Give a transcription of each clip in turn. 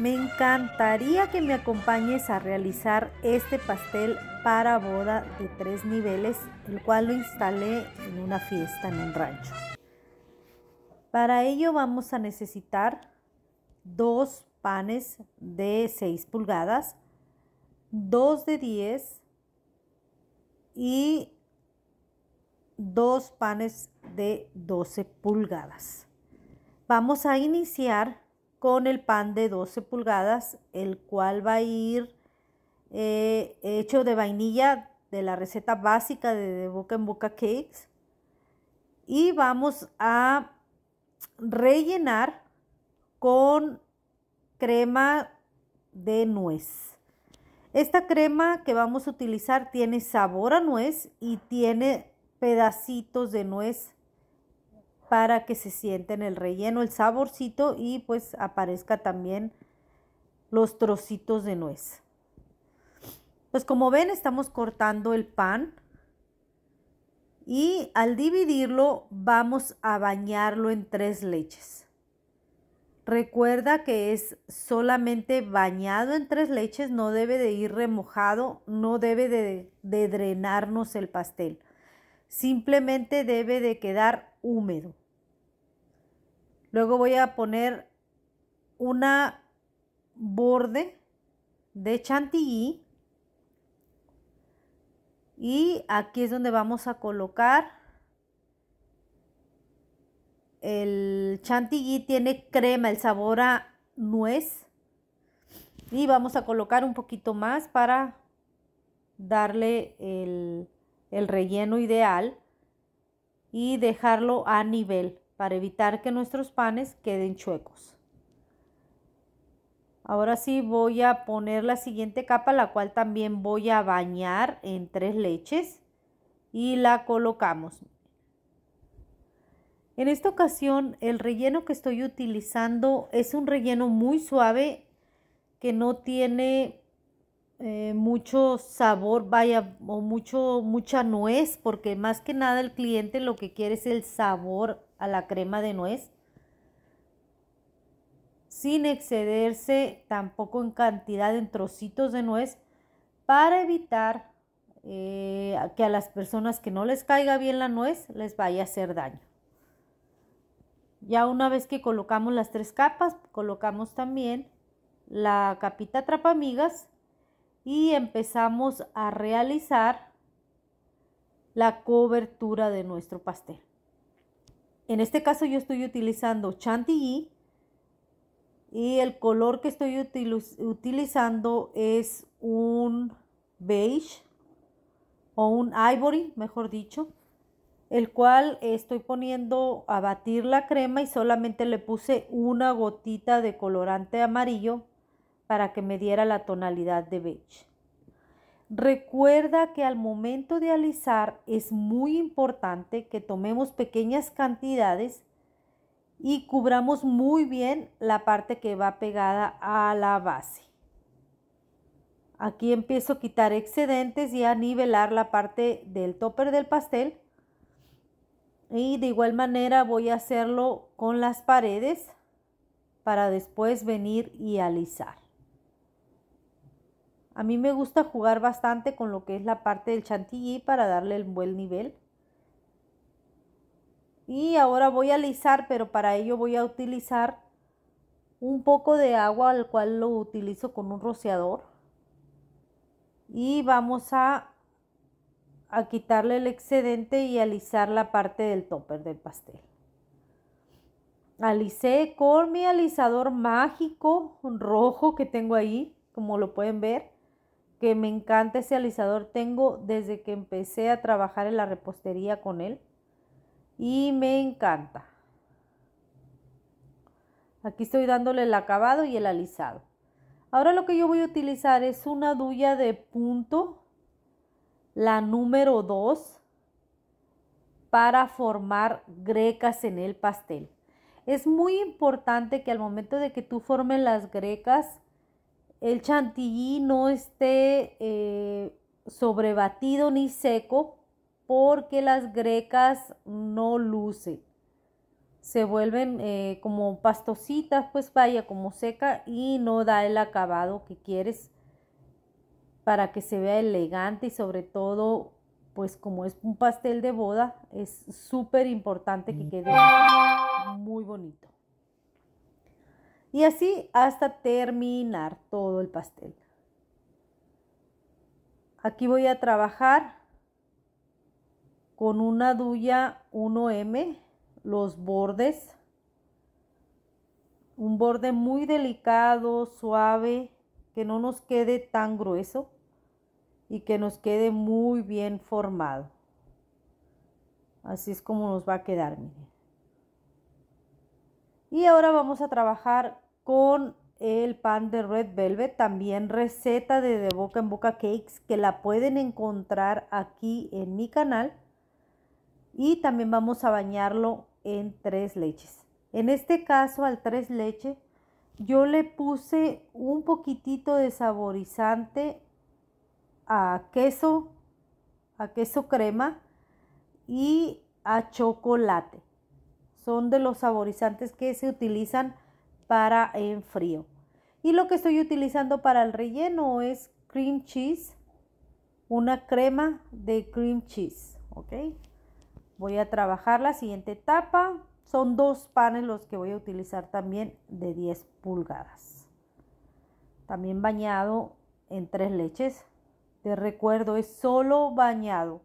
Me encantaría que me acompañes a realizar este pastel para boda de tres niveles, el cual lo instalé en una fiesta en un rancho. Para ello vamos a necesitar dos panes de 6 pulgadas, dos de 10 y dos panes de 12 pulgadas. Vamos a iniciar con el pan de 12 pulgadas, el cual va a ir eh, hecho de vainilla de la receta básica de Boca en Boca Cakes. Y vamos a rellenar con crema de nuez. Esta crema que vamos a utilizar tiene sabor a nuez y tiene pedacitos de nuez para que se sienten en el relleno el saborcito y pues aparezca también los trocitos de nuez. Pues como ven estamos cortando el pan y al dividirlo vamos a bañarlo en tres leches. Recuerda que es solamente bañado en tres leches, no debe de ir remojado, no debe de, de drenarnos el pastel. Simplemente debe de quedar húmedo. Luego voy a poner una borde de chantilly. Y aquí es donde vamos a colocar el chantilly tiene crema, el sabor a nuez. Y vamos a colocar un poquito más para darle el relleno ideal y dejarlo a nivel para evitar que nuestros panes queden chuecos. Ahora sí voy a poner la siguiente capa, la cual también voy a bañar en tres leches y la colocamos. En esta ocasión el relleno que estoy utilizando es un relleno muy suave que no tiene eh, mucho sabor, vaya, o mucho, mucha nuez, porque más que nada el cliente lo que quiere es el sabor a la crema de nuez, sin excederse tampoco en cantidad en trocitos de nuez, para evitar eh, que a las personas que no les caiga bien la nuez les vaya a hacer daño. Ya una vez que colocamos las tres capas, colocamos también la capita trapamigas y empezamos a realizar la cobertura de nuestro pastel. En este caso yo estoy utilizando chantilly y el color que estoy utilizando es un beige o un ivory, mejor dicho, el cual estoy poniendo a batir la crema y solamente le puse una gotita de colorante amarillo para que me diera la tonalidad de beige. Recuerda que al momento de alisar es muy importante que tomemos pequeñas cantidades y cubramos muy bien la parte que va pegada a la base. Aquí empiezo a quitar excedentes y a nivelar la parte del topper del pastel. Y de igual manera voy a hacerlo con las paredes para después venir y alisar. A mí me gusta jugar bastante con lo que es la parte del chantilly para darle el buen nivel. Y ahora voy a alisar, pero para ello voy a utilizar un poco de agua al cual lo utilizo con un rociador. Y vamos a, a quitarle el excedente y alisar la parte del topper del pastel. Alisé con mi alisador mágico rojo que tengo ahí, como lo pueden ver que me encanta ese alisador. Tengo desde que empecé a trabajar en la repostería con él y me encanta. Aquí estoy dándole el acabado y el alisado. Ahora lo que yo voy a utilizar es una duya de punto, la número 2, para formar grecas en el pastel. Es muy importante que al momento de que tú formes las grecas, el chantilly no esté eh, sobrebatido ni seco porque las grecas no lucen. Se vuelven eh, como pastositas, pues vaya como seca y no da el acabado que quieres para que se vea elegante y sobre todo pues como es un pastel de boda es súper importante que mm. quede muy bonito. Y así hasta terminar todo el pastel. Aquí voy a trabajar con una duya 1M los bordes. Un borde muy delicado, suave, que no nos quede tan grueso y que nos quede muy bien formado. Así es como nos va a quedar, Y ahora vamos a trabajar con el pan de Red Velvet, también receta de, boca en boca cakes que la pueden encontrar aquí en mi canal. Y también vamos a bañarlo en tres leches. En este caso al tres leche yo le puse un poquitito de saborizante a queso, a queso crema y a chocolate. Son de los saborizantes que se utilizan para en frío. Y lo que estoy utilizando para el relleno es cream cheese, una crema de cream cheese, ¿ok? Voy a trabajar la siguiente etapa. Son dos panes los que voy a utilizar también de 10 pulgadas. También bañado en tres leches. De recuerdo, es solo bañado.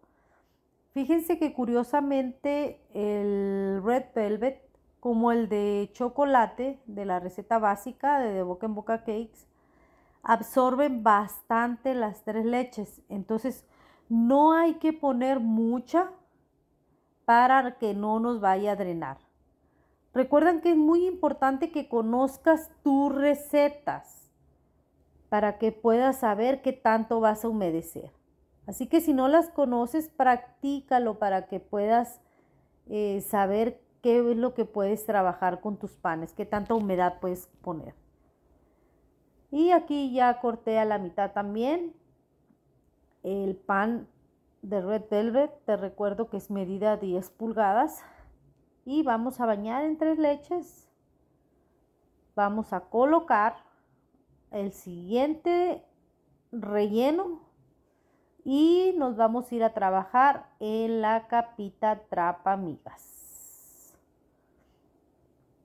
Fíjense que curiosamente el Red Velvet como el de chocolate de la receta básica de, boca en boca cakes, absorben bastante las tres leches. Entonces, no hay que poner mucha para que no nos vaya a drenar. Recuerden que es muy importante que conozcas tus recetas para que puedas saber qué tanto vas a humedecer. Así que si no las conoces, practícalo para que puedas eh, saber qué es lo que puedes trabajar con tus panes, qué tanta humedad puedes poner. Y aquí ya corté a la mitad también el pan de Red Velvet, te recuerdo que es medida 10 pulgadas. Y vamos a bañar en tres leches. Vamos a colocar el siguiente relleno y nos vamos a ir a trabajar en la capita trapa migas.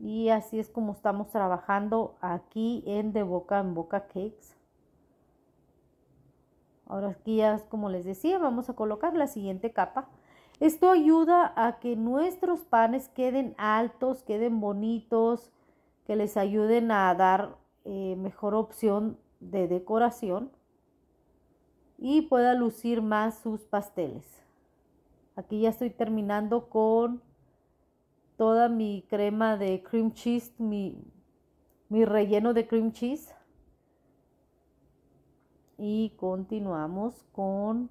Y así es como estamos trabajando aquí en De Boca en Boca Cakes. Ahora aquí ya, como les decía, vamos a colocar la siguiente capa. Esto ayuda a que nuestros panes queden altos, queden bonitos, que les ayuden a dar eh, mejor opción de decoración y pueda lucir más sus pasteles. Aquí ya estoy terminando con toda mi crema de cream cheese, mi, relleno de cream cheese. Y continuamos con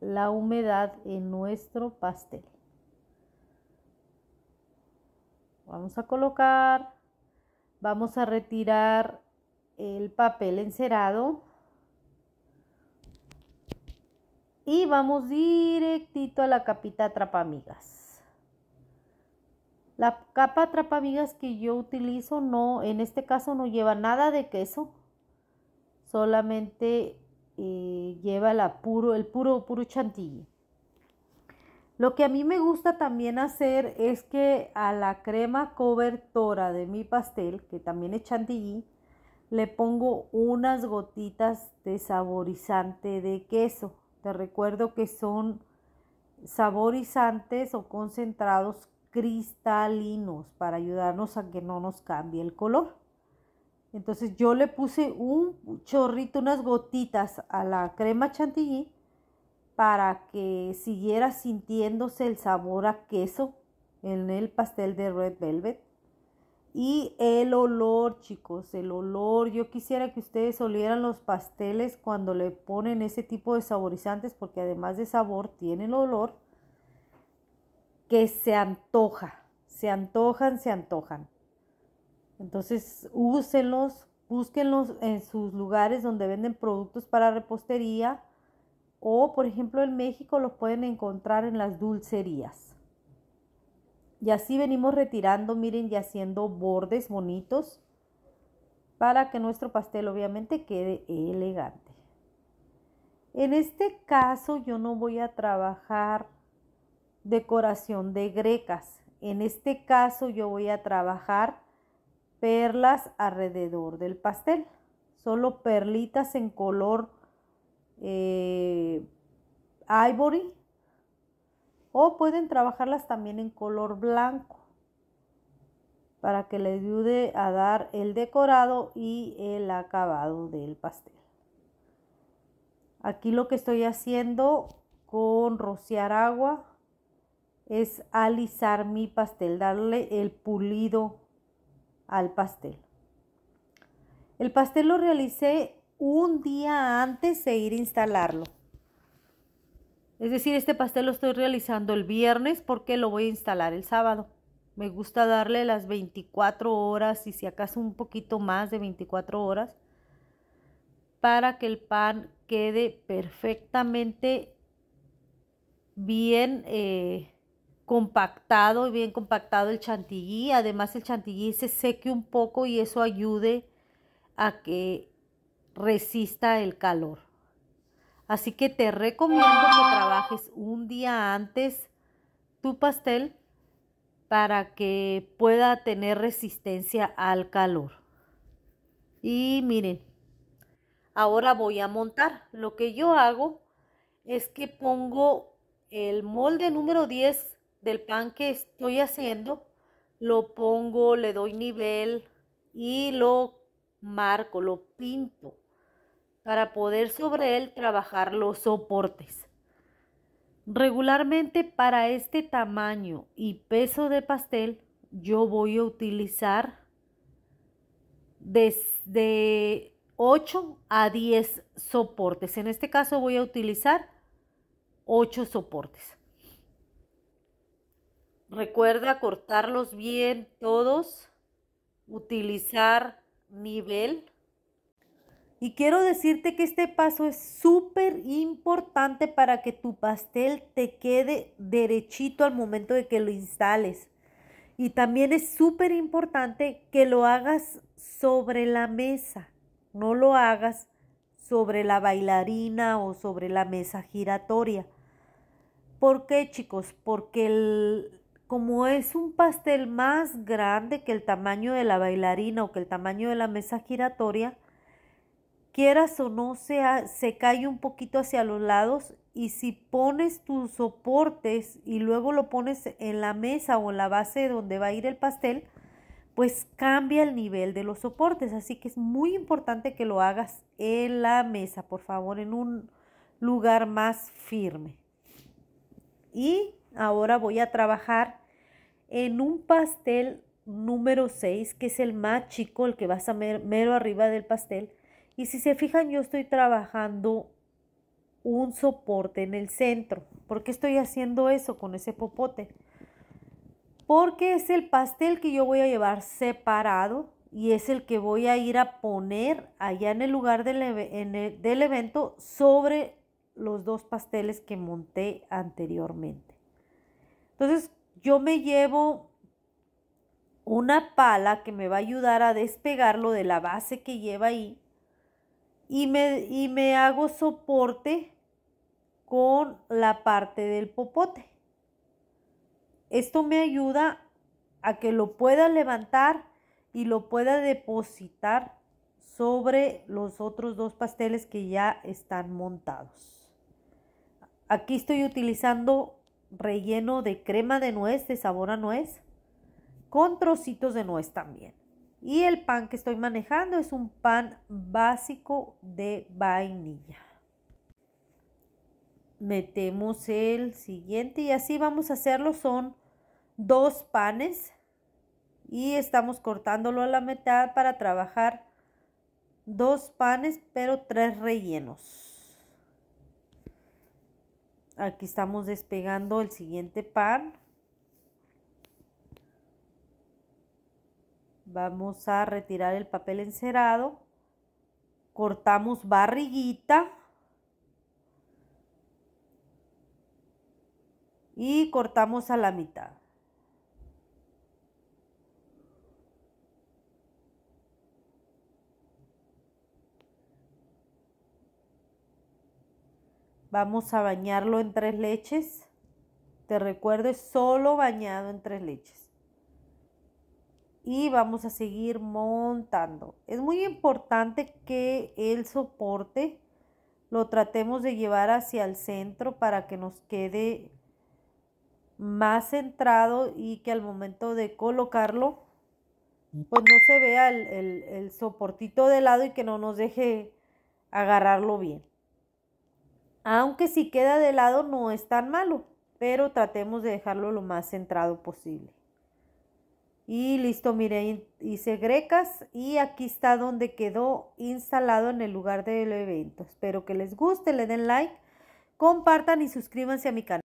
la humedad en nuestro pastel. Vamos a colocar, vamos a retirar el papel encerado y vamos directito a la capita amigas. La capa trapamigas que yo utilizo no, en este caso no lleva nada de queso, solamente eh, lleva puro, el puro, puro chantilly. Lo que a mí me gusta también hacer es que a la crema cobertora de mi pastel, que también es chantilly, le pongo unas gotitas de saborizante de queso. Te recuerdo que son saborizantes o concentrados cristalinos para ayudarnos a que no nos cambie el color. Entonces yo le puse un chorrito, unas gotitas a la crema chantilly para que siguiera sintiéndose el sabor a queso en el pastel de red velvet. Y el olor, chicos, el olor. Yo quisiera que ustedes olieran los pasteles cuando le ponen ese tipo de saborizantes porque además de sabor tienen olor que se antoja, se antojan, se antojan. Entonces, úsenlos, búsquenlos en sus lugares donde venden productos para repostería o, por ejemplo, en México los pueden encontrar en las dulcerías. Y así venimos retirando, miren, y haciendo bordes bonitos para que nuestro pastel obviamente quede elegante. En este caso yo no voy a trabajar decoración de grecas. En este caso yo voy a trabajar perlas alrededor del pastel. Solo perlitas en color eh, ivory o pueden trabajarlas también en color blanco para que le ayude a dar el decorado y el acabado del pastel. Aquí lo que estoy haciendo con rociar agua es alisar mi pastel, darle el pulido al pastel. El pastel lo realicé un día antes de ir a instalarlo. Es decir, este pastel lo estoy realizando el viernes porque lo voy a instalar el sábado. Me gusta darle las 24 horas y si acaso un poquito más de 24 horas para que el pan quede perfectamente bien eh, compactado y bien compactado el chantilly. Además el chantilly se seque un poco y eso ayude a que resista el calor. Así que te recomiendo que trabajes un día antes tu pastel para que pueda tener resistencia al calor. Y miren, ahora voy a montar. Lo que yo hago es que pongo el molde número 10 del pan que estoy haciendo, lo pongo, le doy nivel y lo marco, lo pinto para poder sobre él trabajar los soportes. Regularmente para este tamaño y peso de pastel yo voy a utilizar desde 8 a 10 soportes. En este caso voy a utilizar 8 soportes. Recuerda cortarlos bien todos, utilizar nivel. Y quiero decirte que este paso es súper importante para que tu pastel te quede derechito al momento de que lo instales. Y también es súper importante que lo hagas sobre la mesa, no lo hagas sobre la bailarina o sobre la mesa giratoria. ¿Por qué chicos? Porque el, como es un pastel más grande que el tamaño de la bailarina o que el tamaño de la mesa giratoria, quieras o no, se, se cae un poquito hacia los lados y si pones tus soportes y luego lo pones en la mesa o en la base donde va a ir el pastel, pues cambia el nivel de los soportes. Así que es muy importante que lo hagas en la mesa, por favor, en un lugar más firme. Y ahora voy a trabajar en un pastel número 6, que es el más chico, el que vas a mero arriba del pastel. Y si se fijan, yo estoy trabajando un soporte en el centro. ¿Por qué estoy haciendo eso con ese popote? Porque es el pastel que yo voy a llevar separado y es el que voy a ir a poner allá en el lugar del, del evento sobre los dos pasteles que monté anteriormente. Entonces, yo me llevo una pala que me va a ayudar a despegarlo de la base que lleva ahí y me, y me hago soporte con la parte del popote. Esto me ayuda a que lo pueda levantar y lo pueda depositar sobre los otros dos pasteles que ya están montados. Aquí estoy utilizando relleno de crema de nuez, de sabor a nuez, con trocitos de nuez también. Y el pan que estoy manejando es un pan básico de vainilla. Metemos el siguiente y así vamos a hacerlo. Son dos panes y estamos cortándolo a la mitad para trabajar dos panes pero tres rellenos aquí estamos despegando el siguiente pan, vamos a retirar el papel encerado cortamos barriguita y cortamos a la mitad Vamos a bañarlo en tres leches. Te recuerdo, solo bañado en tres leches. Y vamos a seguir montando. Es muy importante que el soporte lo tratemos de llevar hacia el centro para que nos quede más centrado y que al momento de colocarlo pues no se vea el, el, el soportito de lado y que no nos deje agarrarlo bien aunque si queda de lado no es tan malo, pero tratemos de dejarlo lo más centrado posible. Y listo, miren, hice grecas y aquí está donde quedó instalado en el lugar del evento. Espero que les guste, le den like, compartan y suscríbanse a mi canal.